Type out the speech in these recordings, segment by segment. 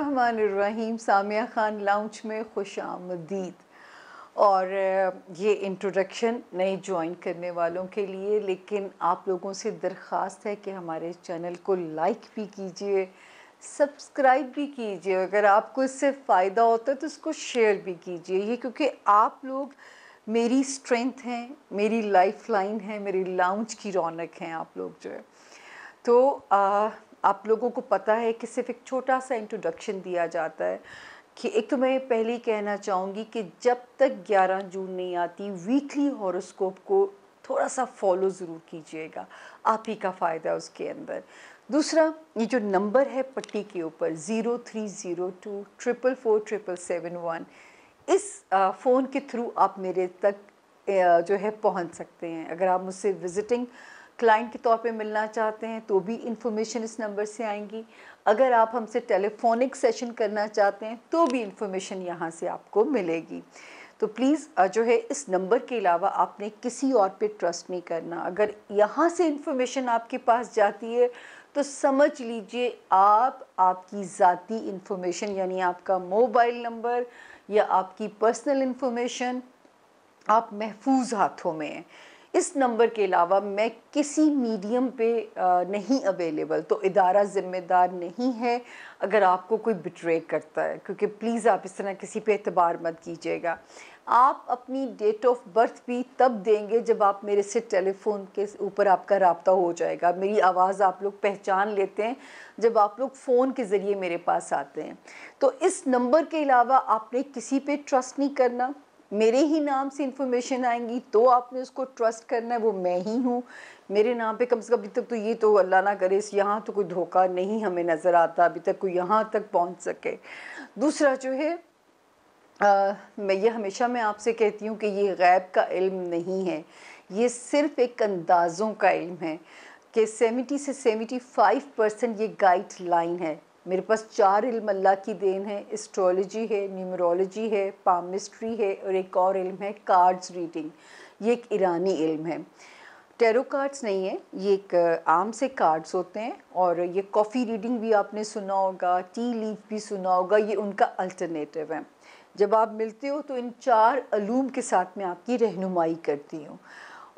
रहीम Samia Khan lounge में खुश आमदीद और ये इंट्रोडक्शन नए ज्वाइन करने वालों के लिए लेकिन आप लोगों से दरख्वास्त है कि हमारे चैनल को लाइक भी कीजिए सब्सक्राइब भी कीजिए अगर आपको इससे फ़ायदा होता है तो इसको शेयर भी कीजिए ये क्योंकि आप लोग मेरी स्ट्रेंथ हैं मेरी लाइफ लाइन है मेरी लाउंज की रौनक हैं आप लोग जो है तो आ, आप लोगों को पता है कि सिर्फ एक छोटा सा इंट्रोडक्शन दिया जाता है कि एक तो मैं पहले ही कहना चाहूँगी कि जब तक 11 जून नहीं आती वीकली हॉरोस्कोप को थोड़ा सा फॉलो ज़रूर कीजिएगा आप ही का फ़ायदा है उसके अंदर दूसरा ये जो नंबर है पट्टी के ऊपर zero three zero two triple four triple seven one इस फ़ोन के थ्रू आप मेरे तक जो है पहुंच सकते हैं अगर आप मुझसे विज़िटिंग क्लाइंट के तौर पे मिलना चाहते हैं तो भी इन्फॉर्मेशन इस नंबर से आएंगी अगर आप हमसे टेलीफोनिक सेशन करना चाहते हैं तो भी इन्फॉर्मेशन यहाँ से आपको मिलेगी तो प्लीज़ जो है इस नंबर के अलावा आपने किसी और पे ट्रस्ट नहीं करना अगर यहाँ से इन्फॉर्मेशन आपके पास जाती है तो समझ लीजिए आप आपकी ज़ाती इन्फॉर्मेशन यानी आपका मोबाइल नंबर या आपकी पर्सनल इन्फॉर्मेशन आप महफूज हाथों में हैं इस नंबर के अलावा मैं किसी मीडियम पे नहीं अवेलेबल तो इदारा ज़िम्मेदार नहीं है अगर आपको कोई बिट्रे करता है क्योंकि प्लीज़ आप इस तरह किसी पे अतबार मत कीजिएगा आप अपनी डेट ऑफ बर्थ भी तब देंगे जब आप मेरे से टेलीफोन के ऊपर आपका रबता हो जाएगा मेरी आवाज़ आप लोग पहचान लेते हैं जब आप लोग फ़ोन के ज़रिए मेरे पास आते हैं तो इस नंबर के अलावा आपने किसी पे ट्रस्ट नहीं करना मेरे ही नाम से इन्फॉर्मेशन आएंगी तो आपने उसको ट्रस्ट करना है वो मैं ही हूँ मेरे नाम पे कम से कम अभी तक तो ये तो अल्लाह ना करे इस यहाँ तो कोई धोखा नहीं हमें नज़र आता अभी तक कोई यहाँ तक पहुँच सके दूसरा जो है आ, मैं ये हमेशा मैं आपसे कहती हूँ कि ये गैब का इल्म नहीं है ये सिर्फ़ एक अंदाज़ों का इल्म है कि सेवेंटी से सेवेंटी फाइव परसेंट ये गाइड लाइन है मेरे पास चार इल्म अल्लाह की देन है एस्ट्रोलॉजी है न्यूमरोलॉजी है पामिस्ट्री है और एक और इल्म है कार्ड्स रीडिंग ये एक ईरानी इल्म है टेरो कार्ड्स नहीं है ये एक आम से कार्ड्स होते हैं और ये कॉफ़ी रीडिंग भी आपने सुना होगा टी लीफ भी सुना होगा ये उनका अल्टरनेटिव है जब आप मिलते हो तो इन चार अलूम के साथ मैं आपकी रहनुमाई करती हूँ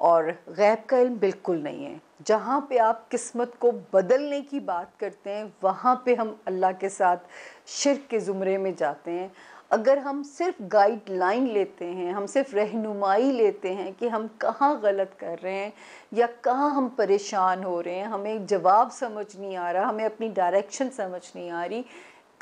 और गैब का इल्म बिल्कुल नहीं है जहाँ पे आप किस्मत को बदलने की बात करते हैं वहाँ पे हम अल्लाह के साथ शिरक के ज़ुमरे में जाते हैं अगर हम सिर्फ गाइडलाइन लेते हैं हम सिर्फ रहनुमाई लेते हैं कि हम कहाँ गलत कर रहे हैं या कहाँ हम परेशान हो रहे हैं हमें जवाब समझ नहीं आ रहा हमें अपनी डायरेक्शन समझ नहीं आ रही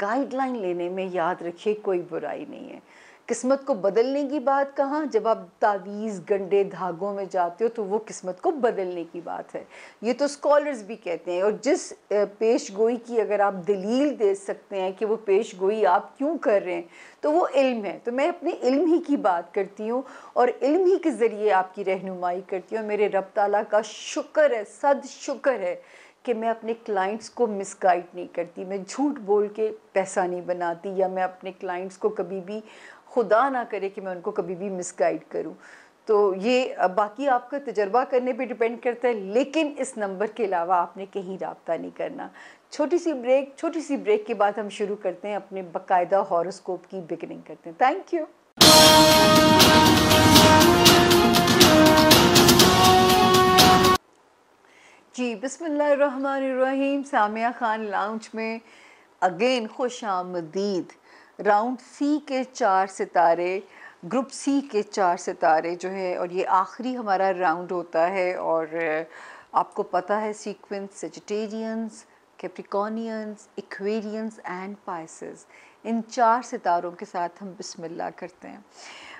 गाइडलाइन लेने में याद रखिए कोई बुराई नहीं है किस्मत को बदलने की बात कहाँ जब आप तावीज़ गंडे धागों में जाते हो तो वो किस्मत को बदलने की बात है ये तो स्कॉलर्स भी कहते हैं और जिस पेश गोई की अगर आप दलील दे सकते हैं कि वो पेश गोई आप क्यों कर रहे हैं तो वो इल्म है तो मैं अपने इल्म ही की बात करती हूँ और इल्म ही के ज़रिए आपकी रहनुमाई करती हूँ मेरे रब ताला का शुक्र है सद शुक्र है कि मैं अपने क्लाइंट्स को मिसगाइड नहीं करती मैं झूठ बोल के पैसा नहीं बनाती या मैं अपने क्लाइंट्स को कभी भी खुदा ना करे कि मैं उनको कभी भी मिसगाइड करूँ तो ये बाकी आपका तजर्बा करने पे डिपेंड करता है लेकिन इस नंबर के अलावा आपने कहीं रबता नहीं करना छोटी सी ब्रेक छोटी सी ब्रेक के बाद हम शुरू करते हैं अपने बकायदा हॉरोस्कोप की बिगनिंग करते हैं थैंक यू जी बिसमीम सामिया ख़ान लाउंज में अगेन खुश आमदीद राउंड सी के चार सितारे ग्रुप सी के चार सितारे जो है और ये आखिरी हमारा राउंड होता है और आपको पता है sequence Sagittarians Capricornians Aquarians and Pisces इन चार सितारों के साथ हम बिस्मिल्लाह करते हैं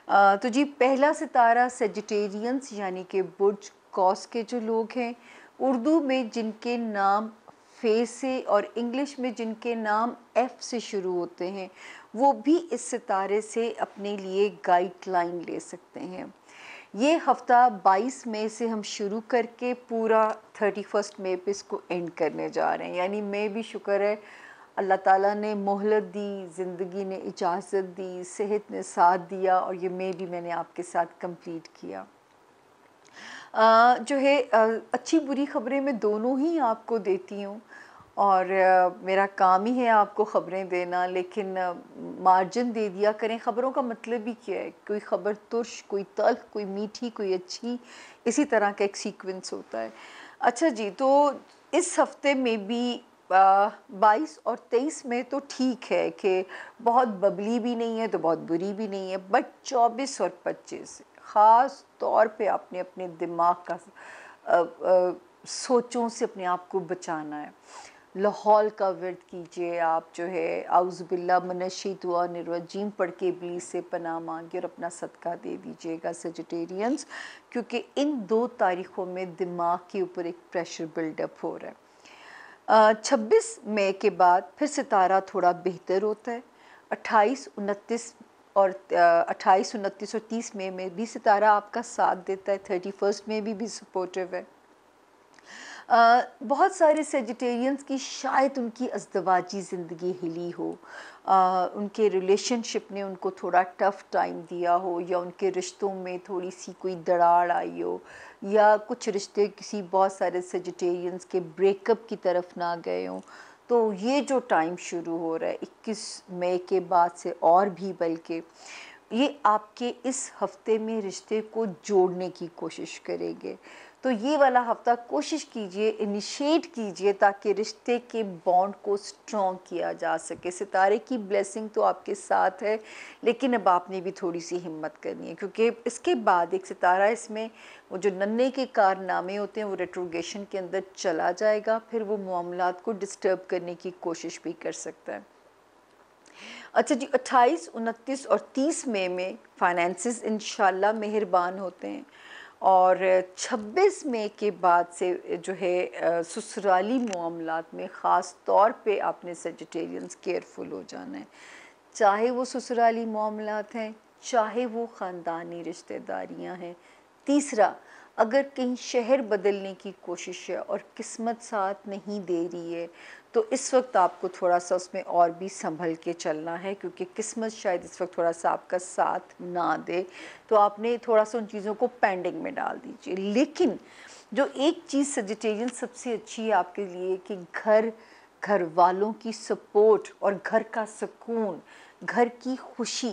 आ, तो जी पहला सितारा सेजिटेरियंस यानी कि बुर्ज कॉस के जो लोग हैं उर्दू में जिनके नाम फ़े और इंग्लिश में जिनके नाम एफ़ से शुरू होते हैं वो भी इस सितारे से अपने लिए गाइडलाइन ले सकते हैं ये हफ़्ता 22 मई से हम शुरू करके पूरा 31 मई पे इसको एंड करने जा रहे हैं यानी मैं भी शुक्र है अल्लाह ताला ने मोहलत दी ज़िंदगी ने इजाज़त दी सेहत ने साथ दिया और ये मे भी मैंने आपके साथ कंप्लीट किया जो है अच्छी बुरी ख़बरें मैं दोनों ही आपको देती हूँ और मेरा काम ही है आपको ख़बरें देना लेकिन मार्जिन दे दिया करें ख़बरों का मतलब ही क्या है कोई ख़बर तुर्श कोई तल्ख कोई मीठी कोई अच्छी इसी तरह का एक सीक्वेंस होता है अच्छा जी तो इस हफ्ते में भी बाईस और तेईस में तो ठीक है कि बहुत बबली भी नहीं है तो बहुत बुरी भी नहीं है बट चौबीस और पच्चीस ख़ास तौर पे आपने अपने दिमाग का आ, आ, सोचों से अपने आप को बचाना है लाहौल का वर्द कीजिए आप जो है आउज़बिल्ला मनशी दुआ निर्वजीम पढ़ के बली से पना मांगिए और अपना सदका दे दीजिएगा सेजिटेरियंस क्योंकि इन दो तारीख़ों में दिमाग के ऊपर एक प्रेशर बिल्डअप हो रहा है छब्बीस मई के बाद फिर सितारा थोड़ा बेहतर होता है अट्ठाईस उनतीस और अट्ठाईस उनतीस और तीस मई में भी सितारा आपका साथ देता है थर्टी फर्स्ट में भी भी सपोर्टिव है आ, बहुत सारे सेजिटेरियंस की शायद उनकी अजदवाजी ज़िंदगी हिली हो आ, उनके रिलेशनशिप ने उनको थोड़ा टफ़ टाइम दिया हो या उनके रिश्तों में थोड़ी सी कोई दरार आई हो या कुछ रिश्ते किसी बहुत सारे सेजिटेरियंस के ब्रेकअप की तरफ ना गए हों तो ये जो टाइम शुरू हो रहा है 21 मई के बाद से और भी बल्कि ये आपके इस हफ्ते में रिश्ते को जोड़ने की कोशिश करेंगे तो ये वाला हफ्ता कोशिश कीजिए इनिशिएट कीजिए ताकि रिश्ते के बॉन्ड को स्ट्रॉन्ग किया जा सके सितारे की ब्लेसिंग तो आपके साथ है लेकिन अब आपने भी थोड़ी सी हिम्मत करनी है क्योंकि इसके बाद एक सितारा इसमें वो जो नन्हे के कारनामे होते हैं वो रेट्रोगेशन के अंदर चला जाएगा फिर वो मामला को डिस्टर्ब करने की कोशिश भी कर सकता है अच्छा जी 28, 29 और 30 मई में, में फाइनेंसिस इन मेहरबान होते हैं और 26 मई के बाद से जो है ससुराली मामलों में ख़ास तौर पे आपने सजिटेरियंस केयरफुल हो जाना है चाहे वो ससुराली मामलों हैं चाहे वो ख़ानदानी रिश्तेदारियां हैं तीसरा अगर कहीं शहर बदलने की कोशिश है और किस्मत साथ नहीं दे रही है तो इस वक्त आपको थोड़ा सा उसमें और भी संभल के चलना है क्योंकि किस्मत शायद इस वक्त थोड़ा सा आपका साथ ना दे तो आपने थोड़ा सा उन चीज़ों को पेंडिंग में डाल दीजिए लेकिन जो एक चीज़ सजिटेरियन सबसे अच्छी है आपके लिए कि घर घर वालों की सपोर्ट और घर का सुकून घर की खुशी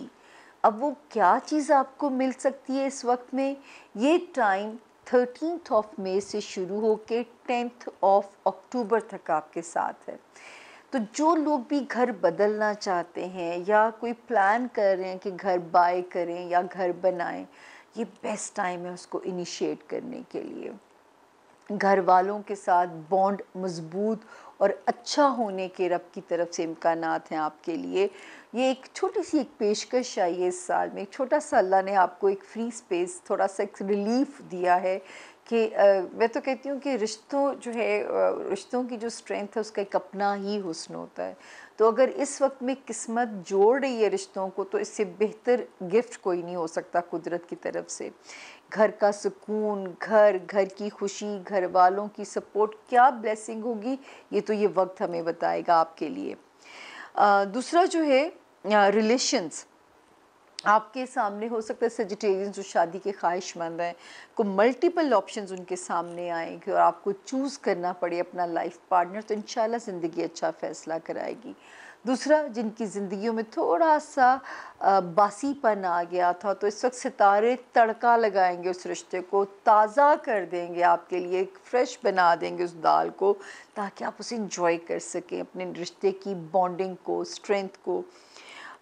अब वो क्या चीज़ आपको मिल सकती है इस वक्त में ये टाइम थर्टीनथ ऑफ मे से शुरू होकर टेंथ ऑफ अक्टूबर तक आपके साथ है तो जो लोग भी घर बदलना चाहते हैं या कोई प्लान कर रहे हैं कि घर बाय करें या घर बनाएं ये बेस्ट टाइम है उसको इनिशिएट करने के लिए घर वालों के साथ बॉन्ड मजबूत और अच्छा होने के रब की तरफ से इम्कान हैं आपके लिए ये एक छोटी सी एक पेशकश आई है इस साल में एक छोटा सा अल्लाह ने आपको एक फ्री स्पेस थोड़ा सा एक रिलीफ दिया है कि मैं तो कहती हूँ कि रिश्तों जो है रिश्तों की जो स्ट्रेंथ है उसका एक अपना ही हुसन होता है तो अगर इस वक्त में किस्मत जोड़ रही है रिश्तों को तो इससे बेहतर गिफ्ट कोई नहीं हो सकता कुदरत की तरफ से घर का सुकून घर घर की खुशी घर वालों की सपोर्ट क्या ब्लेसिंग होगी ये तो ये वक्त हमें बताएगा आपके लिए आ, दूसरा जो है रिलेशन्स आपके सामने हो सकता है सेजिटेरियन जो शादी के ख्वाहिशमंद हैं को मल्टीपल ऑप्शंस उनके सामने आएंगे और आपको चूज़ करना पड़े अपना लाइफ पार्टनर तो इन ज़िंदगी अच्छा फ़ैसला कराएगी दूसरा जिनकी ज़िंदगियों में थोड़ा सा बासीपन आ गया था तो इस वक्त सितारे तड़का लगाएंगे उस रिश्ते को ताज़ा कर देंगे आपके लिए एक फ्रेश बना देंगे उस दाल को ताकि आप उसे इंजॉय कर सकें अपने रिश्ते की बॉन्डिंग को स्ट्रेंथ को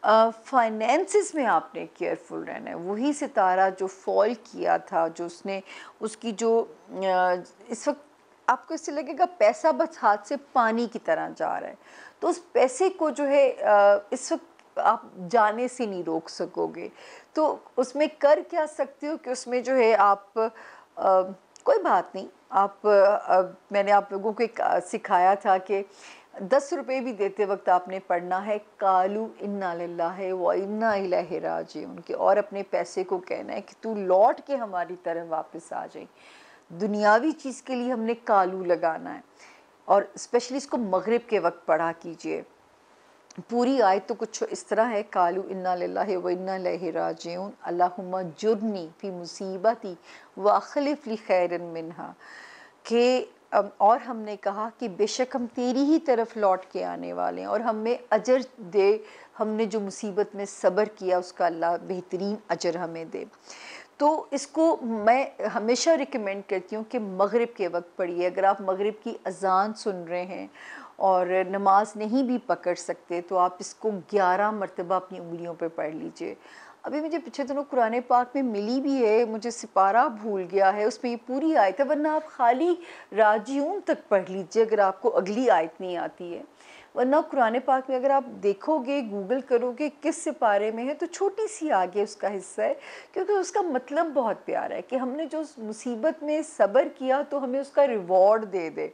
फाइनेंसिस में आपने केयरफुल रहना है वही सितारा जो फॉल किया था जो उसने उसकी जो इस वक्त आपको इससे लगेगा पैसा बस हाथ से पानी की तरह जा रहा है तो उस पैसे को जो है इस वक्त आप जाने से नहीं रोक सकोगे तो उसमें कर क्या सकते हो कि उसमें जो है आप कोई बात नहीं आप मैंने आप लोगों को एक सिखाया था कि दस रुपये भी देते वक्त आपने पढ़ना है कालू इन्ना लाला व इन्ना राजी उनके और अपने पैसे को कहना है कि तू लौट के हमारी तरह वापस आ जाए दुनियावी चीज़ के लिए हमने कालू लगाना है और स्पेशली इसको मग़रब के वक्त पढ़ा कीजिए पूरी आयत तो कुछ इस तरह है कालू इन्ना लाला व इन्ना राजून अल्लाहुम्मा जुर्नी फी मुसीबती व अखलिफ खैरन मिनहा के और हमने कहा कि बेशक हम तेरी ही तरफ लौट के आने वाले हैं और हमें अजर दे हमने जो मुसीबत में सब्र किया उसका अल्लाह बेहतरीन अजर हमें दे तो इसको मैं हमेशा रिकमेंड करती हूँ कि मगरिब के वक्त पढ़िए अगर आप मगरिब की अजान सुन रहे हैं और नमाज नहीं भी पकड़ सकते तो आप इसको 11 मरतबा अपनी उंगलियों पर पढ़ लीजिए अभी मुझे पिछले दिनों कुरान पाक में मिली भी है मुझे सिपारा भूल गया है उसमें ये पूरी आयत है वरना आप खाली राजियूम तक पढ़ लीजिए अगर आपको अगली आयत नहीं आती है वरना कुरान पाक में अगर आप देखोगे गूगल करोगे किस सिपारे में है तो छोटी सी आगे उसका हिस्सा है क्योंकि उसका मतलब बहुत प्यारा है कि हमने जो मुसीबत में सब्र किया तो हमें उसका रिवॉर्ड दे दे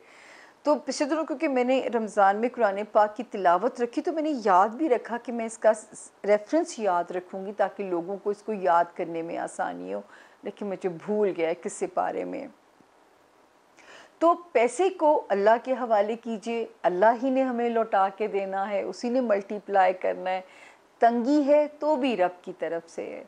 तो पिछले दिनों क्योंकि मैंने रमज़ान में कुरान पाक की तिलावत रखी तो मैंने याद भी रखा कि मैं इसका रेफरेंस याद रखूँगी ताकि लोगों को इसको याद करने में आसानी हो लेकिन मुझे भूल गया किससे बारे में तो पैसे को अल्लाह के हवाले कीजिए अल्लाह ही ने हमें लौटा के देना है उसी ने मल्टीप्लाई करना है तंगी है तो भी रब की तरफ से है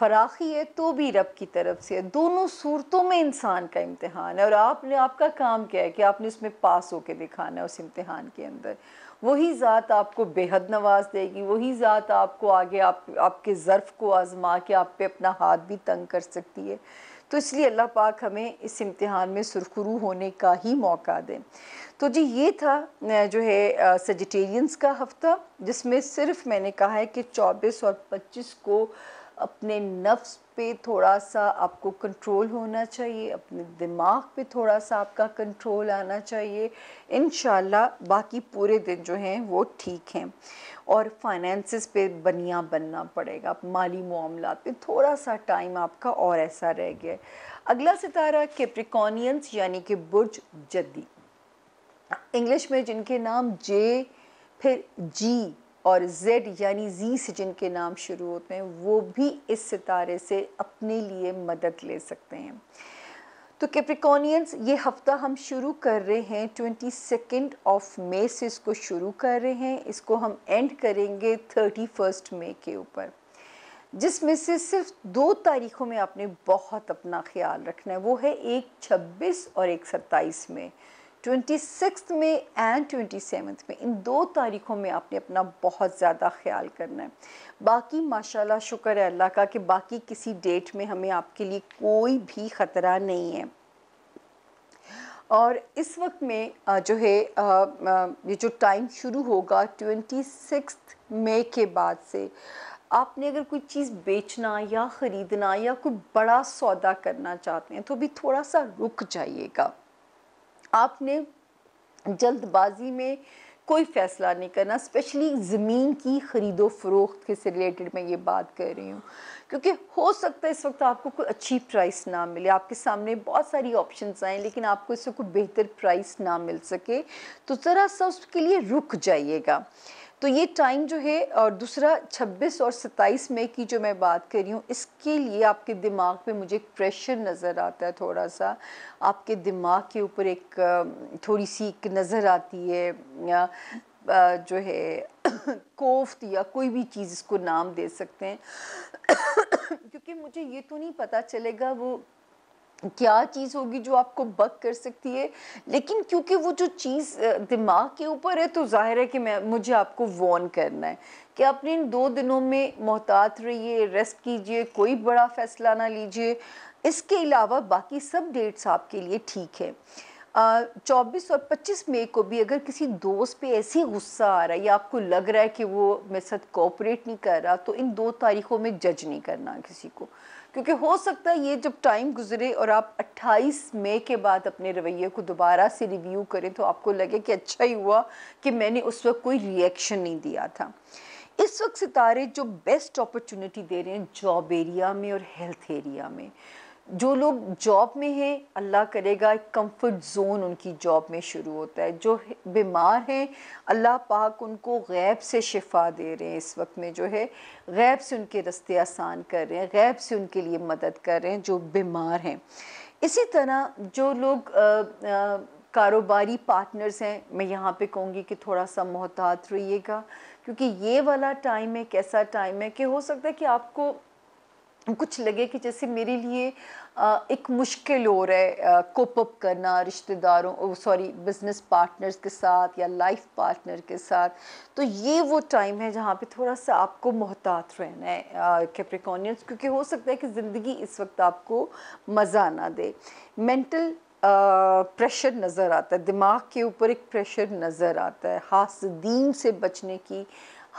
फराखी है तो भी रब की तरफ से है दोनों सूरतों में इंसान का इम्तहान है और आपने आपका काम क्या है कि आपने उसमें पास होकर दिखाना है उस इम्तहान के अंदर वही ज़ात आपको बेहद नवाज देगी वही ज़ात आपको आगे आप आपके ज़र्फ़ को आज़मा के आप पे अपना हाथ भी तंग कर सकती है तो इसलिए अल्लाह पाक हमें इस इम्तहान में सुरखरू होने का ही मौका दें तो जी ये था जो है सजिटेरियंस का हफ़्ता जिसमें सिर्फ मैंने कहा है कि चौबीस और पच्चीस को अपने नफ्स पे थोड़ा सा आपको कंट्रोल होना चाहिए अपने दिमाग पे थोड़ा सा आपका कंट्रोल आना चाहिए इन बाकी पूरे दिन जो हैं वो ठीक हैं और फाइनेंसिस पे बनिया बनना पड़ेगा माली मामला पे थोड़ा सा टाइम आपका और ऐसा रह गया अगला सितारा कैप्रिकॉनियंस यानी कि बुर्ज जद्दी इंग्लिश में जिनके नाम जे फिर जी और जेड यानी जी से जिनके नाम शुरू होते हैं वो भी इस सितारे से अपने लिए मदद ले सकते हैं तो कैप्रिकॉनियंस ये हफ्ता हम शुरू कर रहे हैं ट्वेंटी सेकेंड ऑफ मे से इसको शुरू कर रहे हैं इसको हम एंड करेंगे थर्टी फर्स्ट मे के ऊपर जिसमें से सिर्फ दो तारीखों में आपने बहुत अपना ख्याल रखना है वो है एक छब्बीस और एक सत्ताईस में ट्वेंटी में एंड ट्वेंटी में इन दो तारीखों में आपने अपना बहुत ज़्यादा ख्याल करना है बाकी माशाल्लाह शुक्र है अल्लाह का कि बाकी किसी डेट में हमें आपके लिए कोई भी ख़तरा नहीं है और इस वक्त में जो है ये जो टाइम शुरू होगा ट्वेंटी मई के बाद से आपने अगर कोई चीज़ बेचना या ख़रीदना या कोई बड़ा सौदा करना चाहते हैं तो भी थोड़ा सा रुक जाइएगा आपने जल्दबाजी में कोई फ़ैसला नहीं करना स्पेशली ज़मीन की ख़रीदो फरोख्त के से रिलेटेड मैं ये बात कर रही हूँ क्योंकि हो सकता है इस वक्त आपको कोई अच्छी प्राइस ना मिले आपके सामने बहुत सारी ऑप्शंस आएँ लेकिन आपको इससे कोई बेहतर प्राइस ना मिल सके तो ज़रा सा उसके लिए रुक जाइएगा तो ये टाइम जो है और दूसरा 26 और 27 मई की जो मैं बात कर रही हूँ इसके लिए आपके दिमाग पे मुझे एक प्रेशर नज़र आता है थोड़ा सा आपके दिमाग के ऊपर एक थोड़ी सी एक नज़र आती है या जो है कोफ्त या कोई भी चीज़ इसको नाम दे सकते हैं क्योंकि मुझे ये तो नहीं पता चलेगा वो क्या चीज़ होगी जो आपको बक कर सकती है लेकिन क्योंकि वो जो चीज़ दिमाग के ऊपर है तो जाहिर है कि मैं मुझे आपको वॉन करना है कि अपने इन दो दिनों में मोहतात रहिए रेस्ट कीजिए कोई बड़ा फ़ैसला ना लीजिए इसके अलावा बाकी सब डेट्स आपके लिए ठीक है चौबीस और पच्चीस मई को भी अगर किसी दोस्त पे ऐसी गुस्सा आ रहा है या आपको लग रहा है कि वो मेरे साथ कोऑपरेट नहीं कर रहा तो इन दो तारीखों में जज नहीं करना किसी को क्योंकि हो सकता है ये जब टाइम गुजरे और आप 28 मई के बाद अपने रवैये को दोबारा से रिव्यू करें तो आपको लगे कि अच्छा ही हुआ कि मैंने उस वक्त कोई रिएक्शन नहीं दिया था इस वक्त सितारे जो बेस्ट अपॉर्चुनिटी दे रहे हैं जॉब एरिया में और हेल्थ एरिया में जो लोग जॉब में हैं अल्लाह करेगा एक कंफर्ट जोन उनकी जॉब में शुरू होता है जो बीमार हैं अल्लाह पाक उनको गैब से शिफा दे रहे हैं इस वक्त में जो है गैब से उनके रस्ते आसान कर रहे हैं गैब से उनके लिए मदद कर रहे हैं जो बीमार हैं इसी तरह जो लोग कारोबारी पार्टनर्स हैं मैं यहाँ पे कहूँगी कि थोड़ा सा मोहतात रहिएगा क्योंकि ये वाला टाइम है कैसा टाइम है कि हो सकता है कि आपको कुछ लगे कि जैसे मेरे लिए एक मुश्किल हो रहा है कोप अप करना रिश्तेदारों सॉरी बिजनेस पार्टनर्स के साथ या लाइफ पार्टनर के साथ तो ये वो टाइम है जहाँ पे थोड़ा सा आपको मोहतात रहना है कैप्रिकॉनियंस क्योंकि हो सकता है कि ज़िंदगी इस वक्त आपको मज़ा ना दे मेंटल प्रेशर नज़र आता है दिमाग के ऊपर एक प्रेशर नज़र आता है हासदीन से बचने की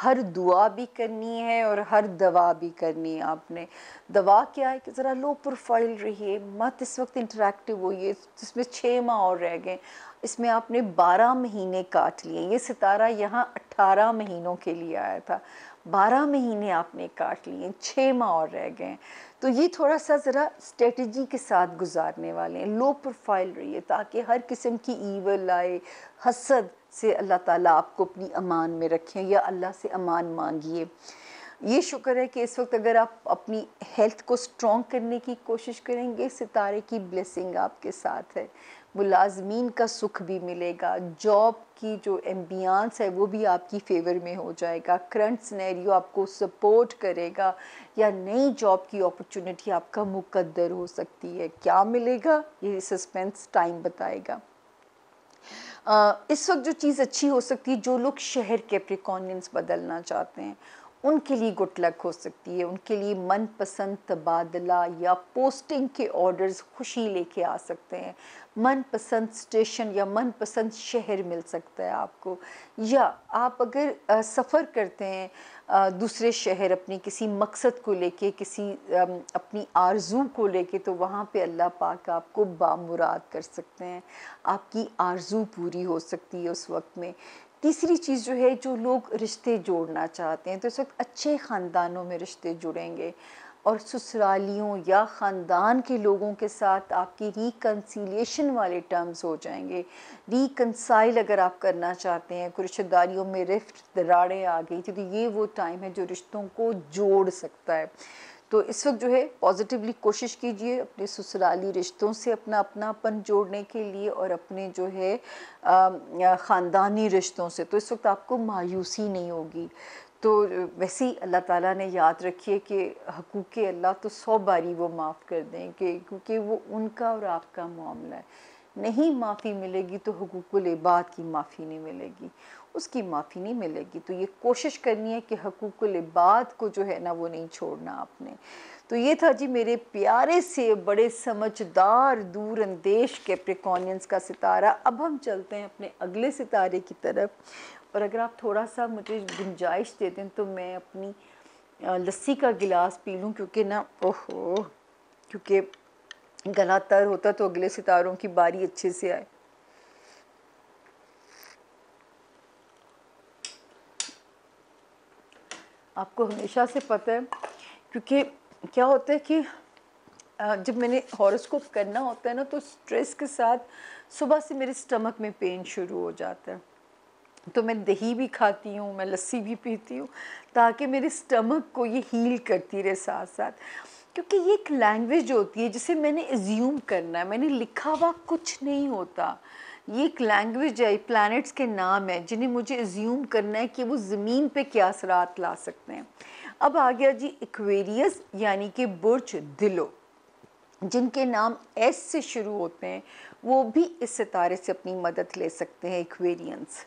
हर दुआ भी करनी है और हर दवा भी करनी है आपने दवा क्या है कि ज़रा लो प्रोफाइल रहिए मत इस वक्त इंटरेक्टिव होइए जिसमें छः माह और रह गए इसमें आपने बारह महीने काट लिए ये सितारा यहाँ अट्ठारह महीनों के लिए आया था बारह महीने आपने काट लिए छः माह और रह गए तो ये थोड़ा सा ज़रा स्ट्रेटजी के साथ गुजारने वाले हैं लो प्रोफाइल रहिए ताकि हर किस्म की ईवल आए हसद से अल्लाह ताला आपको अपनी अमान में रखें या अल्लाह से अमान मांगिए ये शुक्र है कि इस वक्त अगर आप अपनी हेल्थ को स्ट्रॉन्ग करने की कोशिश करेंगे सितारे की ब्लेसिंग आपके साथ है मुलाजमीन का सुख भी मिलेगा जॉब की जो एम्बियांस है वो भी आपकी फेवर में हो जाएगा करंट स्नैरियो आपको सपोर्ट करेगा या नई जॉब की अपॉर्चुनिटी आपका मुकद्दर हो सकती है क्या मिलेगा ये सस्पेंस टाइम बताएगा इस वक्त जो चीज़ अच्छी हो सकती है जो लोग शहर के प्रिकॉनियंस बदलना चाहते हैं उनके लिए गुड लक हो सकती है उनके लिए मनपसंद तबादला या पोस्टिंग के ऑर्डर्स खुशी लेके आ सकते हैं मनपसंद स्टेशन या मनपसंद शहर मिल सकता है आपको या आप अगर सफ़र करते हैं दूसरे शहर अपने किसी मकसद को लेके किसी अपनी आरजू को लेके तो वहाँ पे अल्लाह पाक आपको बामुराद कर सकते हैं आपकी आरजू पूरी हो सकती है उस वक्त में तीसरी चीज़ जो है जो लोग रिश्ते जोड़ना चाहते हैं तो इस वक्त अच्छे ख़ानदानों में रिश्ते जुड़ेंगे और ससुरालियों या ख़ानदान के लोगों के साथ आपकी रिकनसीलिएशन वाले टर्म्स हो जाएंगे रिकनसाइल अगर आप करना चाहते हैं कोई रिश्तेदारियों में रिफ्ट दराड़ें आ गई थी तो ये वो टाइम है जो रिश्तों को जोड़ सकता है तो इस वक्त जो है पॉजिटिवली कोशिश कीजिए अपने ससुराली रिश्तों से अपना अपनापन जोड़ने के लिए और अपने जो है ख़ानदानी रिश्तों से तो इस वक्त आपको मायूसी नहीं होगी तो वैसे ही अल्लाह ताला ने याद रखिए कि हकूक़ अल्लाह तो सौ बारी वो माफ़ कर दें कि क्योंकि वो उनका और आपका मामला है नहीं माफ़ी मिलेगी तो हकूक़ इबाद की माफ़ी नहीं मिलेगी उसकी माफ़ी नहीं मिलेगी तो ये कोशिश करनी है कि हकूक इबाद को जो है ना वो नहीं छोड़ना आपने तो ये था जी मेरे प्यारे से बड़े समझदार दूर अंदेश कैप्रिकॉनियंस का सितारा अब हम चलते हैं अपने अगले सितारे की तरफ और अगर आप थोड़ा सा मुझे गुंजाइश दे दें तो मैं अपनी लस्सी का गिलास पी लूँ क्योंकि ना ओहो क्योंकि गला तर होता तो अगले सितारों की बारी अच्छे से आए आपको हमेशा से पता है क्योंकि क्या होता है कि जब मैंने हॉरोस्कोप करना होता है ना तो स्ट्रेस के साथ सुबह से मेरे स्टमक में पेन शुरू हो जाता है तो मैं दही भी खाती हूँ मैं लस्सी भी पीती हूँ ताकि मेरे स्टमक को ये हील करती रहे साथ साथ क्योंकि ये एक लैंग्वेज होती है जिसे मैंने एज्यूम करना है मैंने लिखा हुआ कुछ नहीं होता ये एक लैंग्वेज है प्लैनेट्स के नाम है जिन्हें मुझे एज्यूम करना है कि वो ज़मीन पे क्या असरात ला सकते हैं अब आ गया जी एक्वेरियस यानी कि बुर्ज दिलो जिनके नाम एस से शुरू होते हैं वो भी इस सितारे से अपनी मदद ले सकते हैं एक्वेरियंस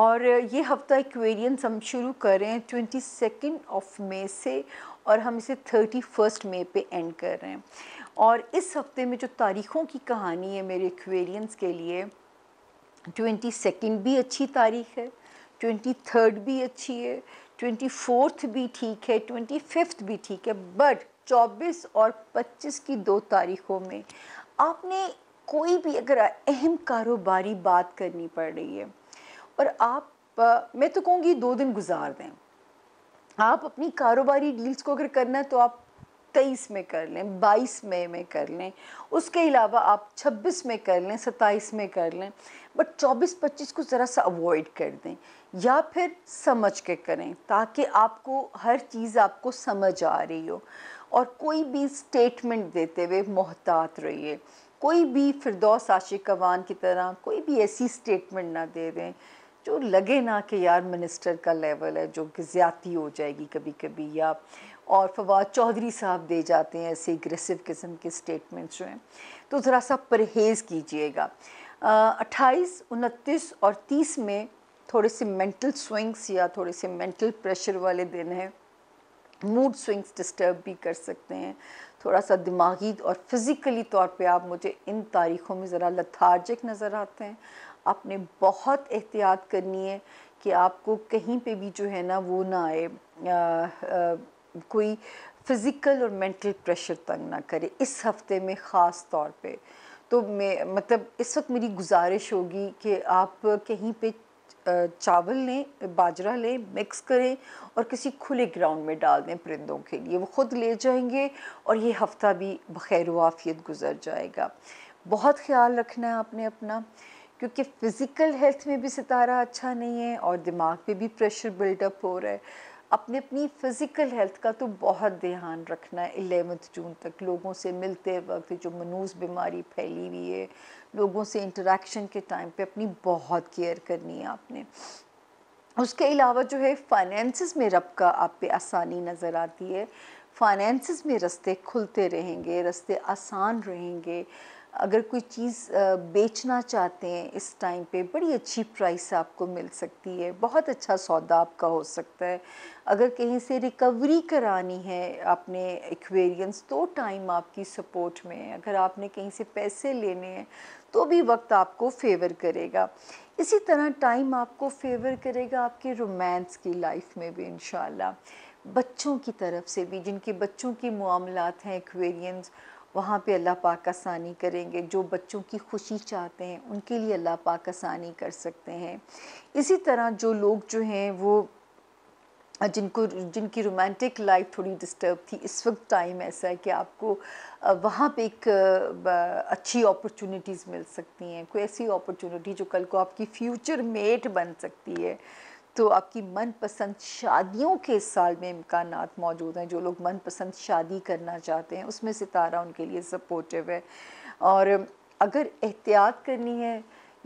और ये हफ्ता एक्वेरियंस हम शुरू कर रहे हैं ट्वेंटी सेकेंड ऑफ मे से और हम इसे थर्टी फर्स्ट मे पे एंड कर रहे हैं और इस हफ्ते में जो तारीख़ों की कहानी है मेरे एक्वेरियंस के लिए ट्वेंटी सेकेंड भी अच्छी तारीख है ट्वेंटी थर्ड भी अच्छी है ट्वेंटी फोर्थ भी ठीक है ट्वेंटी फिफ्थ भी ठीक है बट चौबीस और पच्चीस की दो तारीखों में आपने कोई भी अगर अहम कारोबारी बात करनी पड़ रही है और आप मैं तो कहूँगी दो दिन गुजार दें आप अपनी कारोबारी डील्स को अगर करना है तो आप तेईस में कर लें बाईस मई में कर लें उसके अलावा आप छब्बीस में कर लें सत्ताईस में कर लें बट चौबीस पच्चीस को ज़रा सा अवॉइड कर दें या फिर समझ के करें ताकि आपको हर चीज़ आपको समझ आ रही हो और कोई भी स्टेटमेंट देते हुए मोहतात रहिए कोई भी फिरदौस आशिक कवान की तरह कोई भी ऐसी स्टेटमेंट ना दे दें जो लगे ना कि यार मिनिस्टर का लेवल है जो कि ज़्यादती हो जाएगी कभी कभी या और फवाद चौधरी साहब दे जाते हैं ऐसे एग्रेसिव किस्म के स्टेटमेंट्स जो हैं तो ज़रा सा परहेज़ कीजिएगा अट्ठाईस उनतीस और तीस में थोड़े से मेंटल स्विंग्स या थोड़े से मेंटल प्रेशर वाले दिन हैं मूड स्विंग्स डिस्टर्ब भी कर सकते हैं थोड़ा सा दिमागी और फिज़िकली तौर पे आप मुझे इन तारीख़ों में ज़रा लथार्जिक नज़र आते हैं आपने बहुत एहतियात करनी है कि आपको कहीं पे भी जो है ना वो ना आए आ, आ, कोई फ़िज़िकल और मेंटल प्रेशर तंग ना करे इस हफ्ते में ख़ास तौर पे तो मैं मतलब इस वक्त मेरी गुजारिश होगी कि आप कहीं पे चावल लें बाजरा लें मिक्स करें और किसी खुले ग्राउंड में डाल दें परिंदों के लिए वो ख़ुद ले जाएंगे और ये हफ़्ता भी बखैर वाफियत गुजर जाएगा बहुत ख्याल रखना है आपने अपना क्योंकि फ़िज़िकल हेल्थ में भी सितारा अच्छा नहीं है और दिमाग पे भी प्रेशर बिल्डअप हो रहा है अपने अपनी फ़िज़िकल हेल्थ का तो बहुत ध्यान रखना है एलेवंथ जून तक लोगों से मिलते वक्त जो मनूस बीमारी फैली हुई है लोगों से इंटरेक्शन के टाइम पे अपनी बहुत केयर करनी है आपने उसके अलावा जो है फाइनेंसिस में रब का आप पे आसानी नज़र आती है फाइनेंसिस में रास्ते खुलते रहेंगे रास्ते आसान रहेंगे अगर कोई चीज़ बेचना चाहते हैं इस टाइम पे बड़ी अच्छी प्राइस आपको मिल सकती है बहुत अच्छा सौदा आपका हो सकता है अगर कहीं से रिकवरी करानी है आपने एक्वेरियंस तो टाइम आपकी सपोर्ट में है अगर आपने कहीं से पैसे लेने हैं तो भी वक्त आपको फेवर करेगा इसी तरह टाइम आपको फेवर करेगा आपके रोमांस की लाइफ में भी इन बच्चों की तरफ से भी जिनके बच्चों की मामलात हैं एक्वेरियंस वहाँ पे अल्लाह पाक आसानी करेंगे जो बच्चों की खुशी चाहते हैं उनके लिए अल्लाह पाक आसानी कर सकते हैं इसी तरह जो लोग जो हैं वो जिनको जिनकी रोमांटिक लाइफ थोड़ी डिस्टर्ब थी इस वक्त टाइम ऐसा है कि आपको वहाँ पे एक अच्छी अपॉर्चुनिटीज़ मिल सकती हैं कोई ऐसी अपॉर्चुनिटी जो कल को आपकी फ्यूचर मेट बन सकती है तो आपकी मनपसंद शादियों के साल में इम्कान मौजूद हैं जो लोग मनपसंद शादी करना चाहते हैं उसमें सितारा उनके लिए सपोर्टिव है और अगर एहतियात करनी है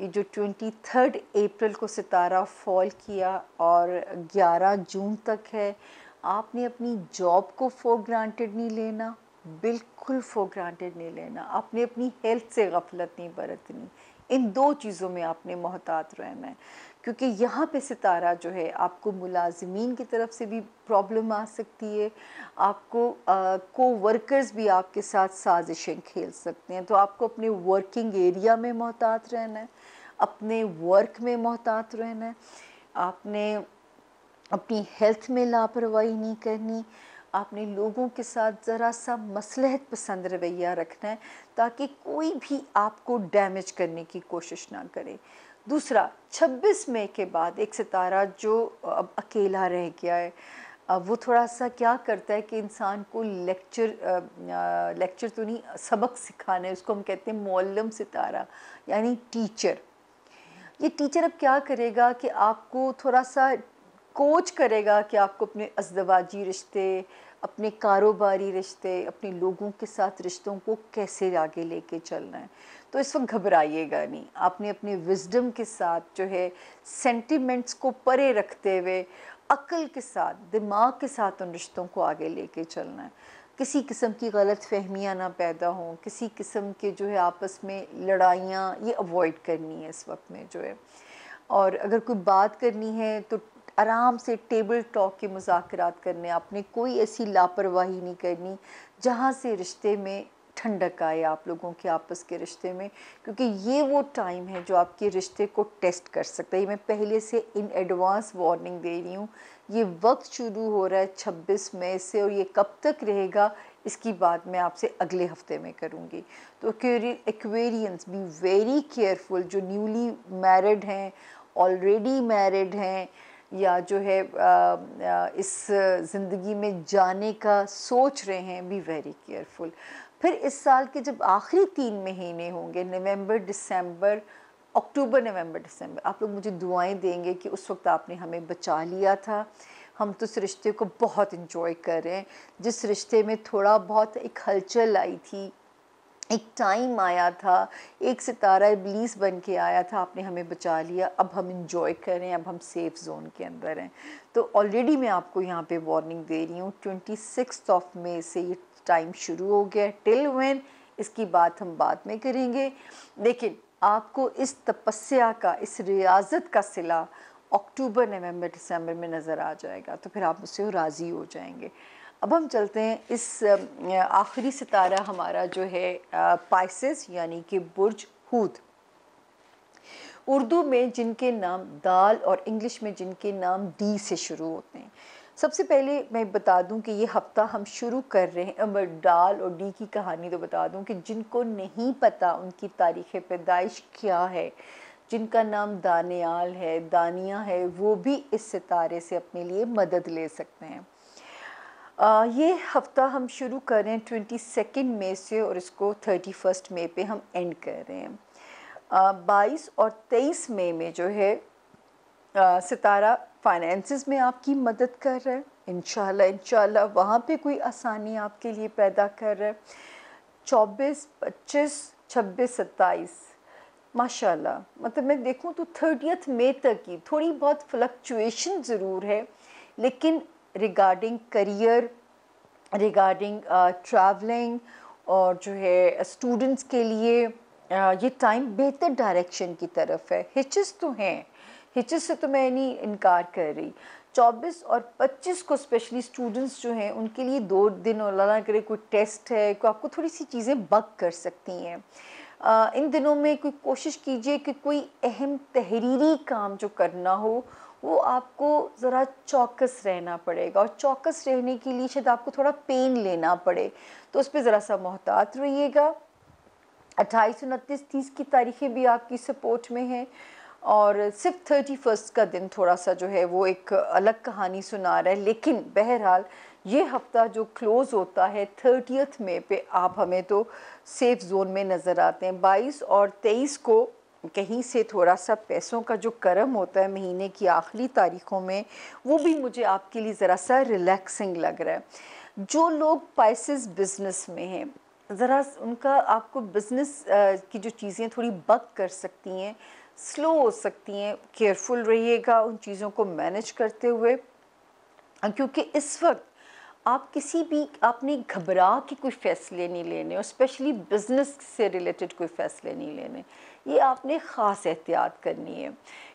ये जो थर्ड अप्रैल को सितारा फॉल किया और ग्यारह जून तक है आपने अपनी जॉब को फॉर ग्रांटेड नहीं लेना बिल्कुल फॉर ग्रांटेड नहीं लेना आपने अपनी हेल्थ से गफलत नहीं बरतनी इन दो चीज़ों में आपने मोहतात रहना है क्योंकि यहाँ पे सितारा जो है आपको मुलाजमीन की तरफ से भी प्रॉब्लम आ सकती है आपको को वर्कर्स भी आपके साथ साजिशें खेल सकते हैं तो आपको अपने वर्किंग एरिया में मोहतात रहना है अपने वर्क में मोहतात रहना है आपने अपनी हेल्थ में लापरवाही नहीं करनी आपने लोगों के साथ ज़रा सा मसलहत पसंद रवैया रखना है ताकि कोई भी आपको डैमेज करने की कोशिश ना करे दूसरा 26 मई के बाद एक सितारा जो अब अकेला रह गया है वो थोड़ा सा क्या करता है कि इंसान को लेक्चर लेक्चर तो नहीं सबक सिखाना है उसको हम कहते हैं मौलम सितारा यानी टीचर ये टीचर अब क्या करेगा कि आपको थोड़ा सा कोच करेगा कि आपको अपने अजदवाजी रिश्ते अपने कारोबारी रिश्ते अपने लोगों के साथ रिश्तों को कैसे आगे लेके चलना है तो इस वक्त घबराइएगा नहीं आपने अपने विजडम के साथ जो है सेंटिमेंट्स को परे रखते हुए अक्ल के साथ दिमाग के साथ उन रिश्तों को आगे लेके चलना है किसी किस्म की गलत फहमियाँ ना पैदा हों किसी किस्म के जो है आपस में लड़ाइयाँ ये अवॉइड करनी है इस वक्त में जो है और अगर कोई बात करनी है तो आराम से टेबल टॉक के मुजात करने आपने कोई ऐसी लापरवाही नहीं करनी जहाँ से रिश्ते में ठंडक आए आप लोगों के आपस के रिश्ते में क्योंकि ये वो टाइम है जो आपके रिश्ते को टेस्ट कर सकता है ये मैं पहले से इन एडवांस वार्निंग दे रही हूँ ये वक्त शुरू हो रहा है 26 मई से और ये कब तक रहेगा इसकी बात मैं आपसे अगले हफ्ते में करूँगी तो एक्वेरियंस बी वेरी केयरफुल जो न्यूली मैरिड हैं ऑलरेडी मैरिड हैं या जो है इस ज़िंदगी में जाने का सोच रहे हैं बी वेरी केयरफुल फिर इस साल के जब आखिरी तीन महीने होंगे नवंबर दिसंबर अक्टूबर नवंबर दिसंबर आप लोग मुझे दुआएं देंगे कि उस वक्त आपने हमें बचा लिया था हम तो उस रिश्ते को बहुत इन्जॉय कर रहे हैं जिस रिश्ते में थोड़ा बहुत एक हलचल आई थी एक टाइम आया था एक सितारा इबलीस बन के आया था आपने हमें बचा लिया अब हम इंजॉय करें अब हम सेफ़ जोन के अंदर हैं तो ऑलरेडी मैं आपको यहाँ पे वार्निंग दे रही हूँ ट्वेंटी सिक्स ऑफ मे से ये टाइम शुरू हो गया टिल वेन इसकी बात हम बाद में करेंगे लेकिन आपको इस तपस्या का इस रियाजत का सिला अक्टूबर नवंबर दिसंबर में नज़र आ जाएगा तो फिर आप उससे राज़ी हो जाएंगे अब हम चलते हैं इस आखिरी सितारा हमारा जो है पाइसिस यानी कि बुर्ज हूद उर्दू में जिनके नाम दाल और इंग्लिश में जिनके नाम डी से शुरू होते हैं सबसे पहले मैं बता दूं कि ये हफ्ता हम शुरू कर रहे हैं डाल और डी की कहानी तो बता दूं कि जिनको नहीं पता उनकी तारीख़ पैदाइश क्या है जिनका नाम दानियाल है दानिया है वो भी इस सितारे से अपने लिए मदद ले सकते हैं आ, ये हफ्ता हम शुरू कर रहे हैं ट्वेंटी सेकेंड मई से और इसको थर्टी फर्स्ट मई पे हम एंड कर रहे हैं बाईस और तेईस मई में जो है आ, सितारा फाइनेंसिस में आपकी मदद कर रहा है इन इंशाल्लाह वहाँ पे कोई आसानी आपके लिए पैदा कर रहा है चौबीस पच्चीस छब्बीस सत्ताईस माशाल्लाह मतलब मैं देखूँ तो थर्टियथ मई तक की थोड़ी बहुत फ्लक्चुएशन ज़रूर है लेकिन रिगार्डिंग करियर रिगार्डिंग ट्रैवलिंग और जो है स्टूडेंट्स के लिए uh, ये टाइम बेहतर डायरेक्शन की तरफ है हिचस तो हैं हिचस से तो मैं नहीं इनकार कर रही 24 और 25 को स्पेशली स्टूडेंट्स जो हैं उनके लिए दो दिन और लाला करे कोई टेस्ट है कोई आपको थोड़ी सी चीज़ें बग कर सकती हैं uh, इन दिनों में कोई कोशिश कीजिए कि कोई अहम तहरीरी काम जो करना हो वो आपको ज़रा चौकस रहना पड़ेगा और चौकस रहने के लिए शायद आपको थोड़ा पेन लेना पड़े तो उस पर ज़रा सा मोहतात रहिएगा अट्ठाईस उनतीस तीस की तारीखें भी आपकी सपोर्ट में हैं और सिर्फ थर्टी फर्स्ट का दिन थोड़ा सा जो है वो एक अलग कहानी सुना रहा है लेकिन बहरहाल ये हफ्ता जो क्लोज़ होता है थर्टियथ में पे आप हमें तो सेफ जोन में नज़र आते हैं बाईस और तेईस को कहीं से थोड़ा सा पैसों का जो करम होता है महीने की आखिरी तारीखों में वो भी मुझे आपके लिए ज़रा सा रिलैक्सिंग लग रहा है जो लोग पाइसिस बिज़नेस में हैं ज़रा उनका आपको बिज़नेस की जो चीज़ें थोड़ी बक कर सकती हैं स्लो हो सकती हैं केयरफुल रहिएगा उन चीज़ों को मैनेज करते हुए क्योंकि इस वक्त आप किसी भी आपने घबरा के कोई फ़ैसले नहीं लेने और स्पेशली बिज़नेस से रिलेटेड कोई फ़ैसले नहीं लेने ये आपने ख़ास एहतियात करनी है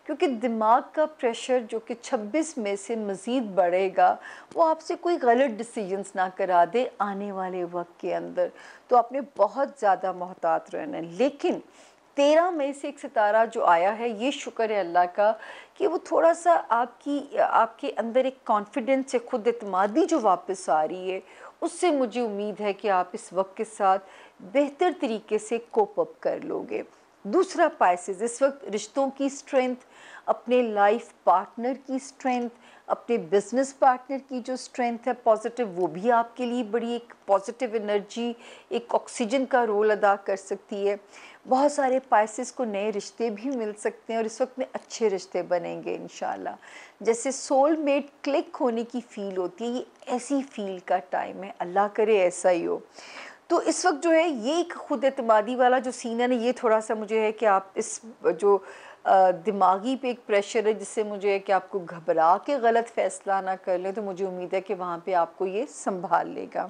क्योंकि दिमाग का प्रेशर जो कि 26 में से मज़ीद बढ़ेगा वो आपसे कोई गलत डिसीजंस ना करा दे आने वाले वक्त के अंदर तो आपने बहुत ज़्यादा मोहतात रहना है लेकिन तेरह में से एक सितारा जो आया है ये शुक्र है अल्लाह का कि वो थोड़ा सा आपकी आपके अंदर एक कॉन्फिडेंस से खुद अतमादी जो वापस आ रही है उससे मुझे उम्मीद है कि आप इस वक्त के साथ बेहतर तरीके से कोप अप कर लोगे दूसरा पाइसिस इस वक्त रिश्तों की स्ट्रेंथ अपने लाइफ पार्टनर की स्ट्रेंथ अपने बिजनेस पार्टनर की जो स्ट्रेंथ है पॉजिटिव वो भी आपके लिए बड़ी एक पॉजिटिव एनर्जी एक ऑक्सीजन का रोल अदा कर सकती है बहुत सारे पाइसिस को नए रिश्ते भी मिल सकते हैं और इस वक्त में अच्छे रिश्ते बनेंगे इन जैसे सोलमेट क्लिक होने की फ़ील होती है ये ऐसी फील का टाइम है अल्लाह करे ऐसा ही हो तो इस वक्त जो है ये एक खुद अतमादी वाला जो सीन है ना ये थोड़ा सा मुझे है कि आप इस जो दिमागी पे एक प्रेशर है जिससे मुझे है कि आपको घबरा के गलत फ़ैसला ना कर लें तो मुझे उम्मीद है कि वहाँ पे आपको ये संभाल लेगा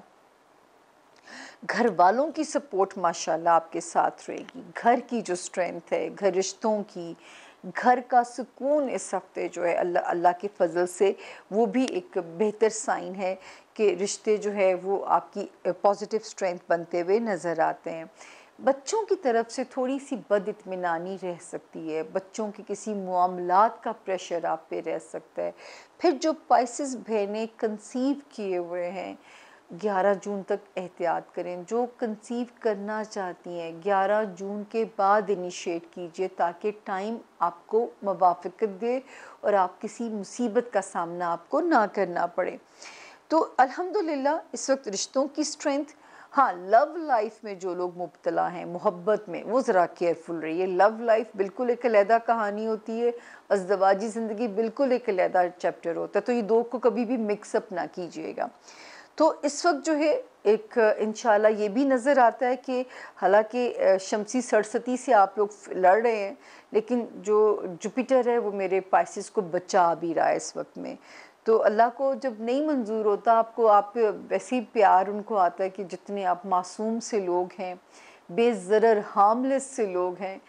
घर वालों की सपोर्ट माशाल्लाह आपके साथ रहेगी घर की जो स्ट्रेंथ है घर रिश्तों की घर का सुकून इस हफ्ते जो है अल्लाह अल्लाह के फजल से वो भी एक बेहतर साइन है के रिश्ते जो है वो आपकी पॉजिटिव स्ट्रेंथ बनते हुए नज़र आते हैं बच्चों की तरफ से थोड़ी सी बद इतमानी रह सकती है बच्चों के किसी मामलात का प्रेशर आप पे रह सकता है फिर जो पाइसिस बहने कंसीव किए हुए हैं 11 जून तक एहतियात करें जो कंसीव करना चाहती हैं 11 जून के बाद इनिशिएट कीजिए ताकि टाइम आपको मवाफ़त दे और आप किसी मुसीबत का सामना आपको ना करना पड़े तो अल्हम्दुलिल्लाह इस वक्त रिश्तों की स्ट्रेंथ हाँ लव लाइफ में जो लोग मुबतला हैं मोहब्बत में वो ज़रा केयरफुल रहिए लव लाइफ बिल्कुल एक अलहदा कहानी होती है अजदवाजी ज़िंदगी बिल्कुल एक अलहदा चैप्टर होता है तो ये दो को कभी भी मिक्सअप ना कीजिएगा तो इस वक्त जो है एक इन ये भी नज़र आता है कि हालांकि शमसी सरसती से आप लोग लड़ रहे हैं लेकिन जो जुपिटर है वो मेरे पाइसिस को बचा भी रहा है इस वक्त में तो अल्लाह को जब नहीं मंजूर होता आपको आप वैसे ही प्यार उनको आता है कि जितने आप मासूम से लोग हैं बेज़र हार्मलेस से लोग हैं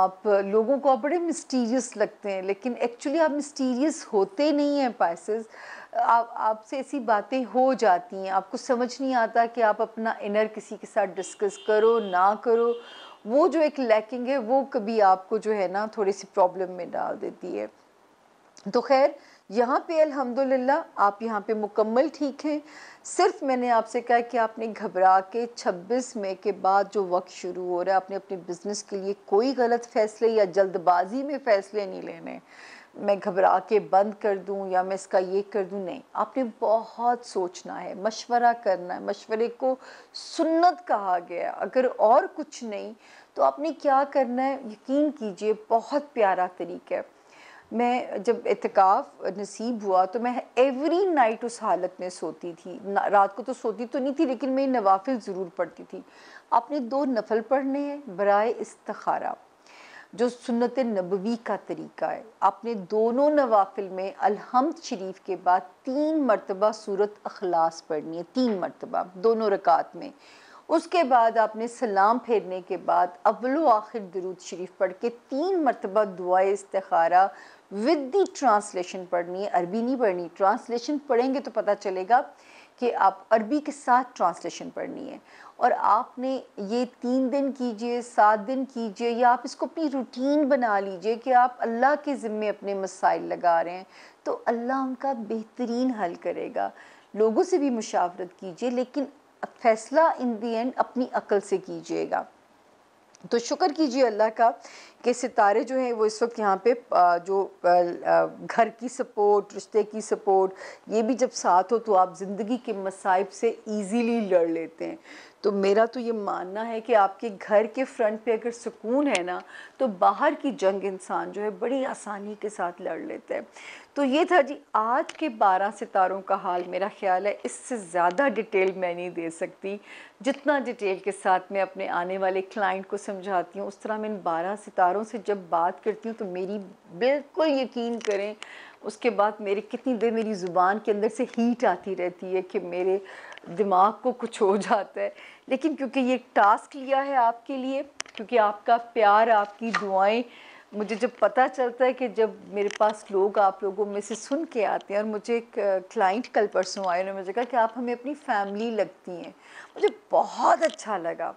आप लोगों को आप बड़े मिस्टीरियस लगते हैं लेकिन एक्चुअली आप मिस्टीरियस होते नहीं हैं पाइसेस आप आपसे ऐसी बातें हो जाती हैं आपको समझ नहीं आता कि आप अपना इनर किसी के साथ डिस्कस करो ना करो वो जो एक लैकिंग है वो कभी आपको जो है ना थोड़ी सी प्रॉब्लम में डाल देती है तो खैर यहाँ पे अल्हम्दुलिल्लाह आप यहाँ पे मुकम्मल ठीक हैं सिर्फ मैंने आपसे कहा कि आपने घबरा के 26 मई के बाद जो वक्त शुरू हो रहा है आपने अपने बिज़नेस के लिए कोई गलत फ़ैसले या जल्दबाजी में फ़ैसले नहीं लेने मैं घबरा के बंद कर दूं या मैं इसका ये कर दूं नहीं आपने बहुत सोचना है मशवरा करना है मशवरे को सुन्नत कहा गया अगर और कुछ नहीं तो आपने क्या करना है यकीन कीजिए बहुत प्यारा तरीका है मैं जब इतकाफ़ नसीब हुआ तो मैं एवरी नाइट उस हालत में सोती थी रात को तो सोती तो नहीं थी लेकिन मैं नवाफिल ज़रूर पढ़ती थी आपने दो नफल पढ़ने हैं बरए इस्तखारा जो सुन्नत नबवी का तरीका है आपने दोनों नवाफिल में अलहमद शरीफ के बाद तीन मरतबा सूरत अखलास पढ़नी है तीन मरतबा दोनों रकात में उसके बाद आपने सलाम फेरने के बाद अव्वल आखिर दरूद शरीफ पढ़ के तीन मरतबा दुआ इस्तारा विद द ट्रांसलेशन पढ़नी है अरबी नहीं पढ़नी ट्रांसलेशन पढ़ेंगे तो पता चलेगा कि आप अरबी के साथ ट्रांसलेशन पढ़नी है और आपने ये तीन दिन कीजिए सात दिन कीजिए या आप इसको अपनी रूटीन बना लीजिए कि आप अल्लाह के ज़िम्मे अपने मसाइल लगा रहे हैं तो अल्लाह उनका बेहतरीन हल करेगा लोगों से भी मुशावरत कीजिए लेकिन फैसला इन दी एंड अपनी अकल से कीजिएगा तो शुक्र कीजिए अल्लाह का कि सितारे जो हैं वो इस वक्त यहाँ पे जो घर की सपोर्ट रिश्ते की सपोर्ट ये भी जब साथ हो तो आप ज़िंदगी के मसाइब से इजीली लड़ लेते हैं तो मेरा तो ये मानना है कि आपके घर के फ्रंट पे अगर सुकून है ना तो बाहर की जंग इंसान जो है बड़ी आसानी के साथ लड़ लेता है तो ये था जी आज के बारह सितारों का हाल मेरा ख्याल है इससे ज़्यादा डिटेल मैं नहीं दे सकती जितना डिटेल के साथ मैं अपने आने वाले क्लाइंट को समझाती हूँ उस तरह मैं इन बारह सितारों सितारों से जब बात करती हूँ तो मेरी बिल्कुल यकीन करें उसके बाद मेरे कितनी देर मेरी ज़ुबान के अंदर से हीट आती रहती है कि मेरे दिमाग को कुछ हो जाता है लेकिन क्योंकि ये टास्क लिया है आपके लिए क्योंकि आपका प्यार आपकी दुआएं मुझे जब पता चलता है कि जब मेरे पास लोग आप लोगों में से सुन के आते हैं और मुझे एक क्लाइंट कल परसों आए उन्होंने मुझे कहा कि आप हमें अपनी फैमिली लगती हैं मुझे बहुत अच्छा लगा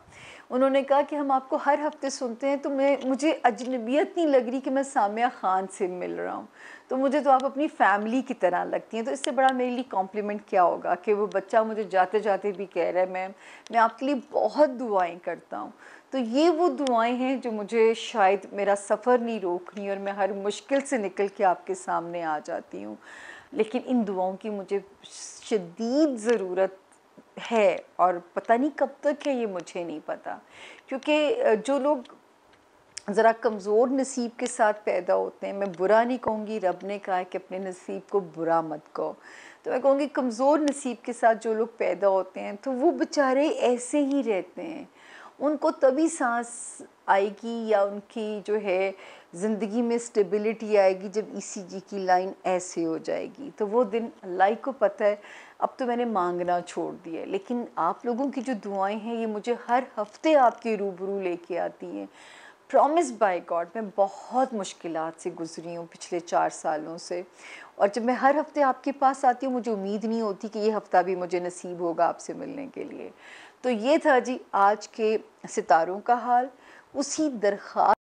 उन्होंने कहा कि हम आपको हर हफ्ते सुनते हैं तो मैं मुझे अजनबियत नहीं लग रही कि मैं सामिया ख़ान से मिल रहा हूँ तो मुझे तो आप अपनी फैमिली की तरह लगती हैं तो इससे बड़ा मेरे लिए कॉम्प्लीमेंट क्या होगा कि वो बच्चा मुझे जाते जाते भी कह रहा है मैम मैं आपके लिए बहुत दुआएं करता हूँ तो ये वो दुआएं हैं जो मुझे शायद मेरा सफ़र नहीं रोक रही और मैं हर मुश्किल से निकल के आपके सामने आ जाती हूँ लेकिन इन दुआओं की मुझे शदीद ज़रूरत है और पता नहीं कब तक है ये मुझे नहीं पता क्योंकि जो लोग ज़रा कमज़ोर नसीब के साथ पैदा होते हैं मैं बुरा नहीं कहूँगी रब ने कहा है कि अपने नसीब को बुरा मत कहो तो मैं कहूँगी कमज़ोर नसीब के साथ जो लोग पैदा होते हैं तो वो बेचारे ऐसे ही रहते हैं उनको तभी सांस आएगी या उनकी जो है ज़िंदगी में स्टेबिलिटी आएगी जब ईसीजी की लाइन ऐसे हो जाएगी तो वो दिन अल्लाह को पता है अब तो मैंने मांगना छोड़ दिया लेकिन आप लोगों की जो दुआएं हैं ये मुझे हर हफ्ते आपके रूबरू लेके आती हैं प्रॉमिस बाय गॉड मैं बहुत मुश्किल से गुजरी हूँ पिछले चार सालों से और जब मैं हर हफ्ते आपके पास आती हूँ मुझे उम्मीद नहीं होती कि ये हफ़्ता भी मुझे नसीब होगा आपसे मिलने के लिए तो ये था जी आज के सितारों का हाल उसी दरख्वास्त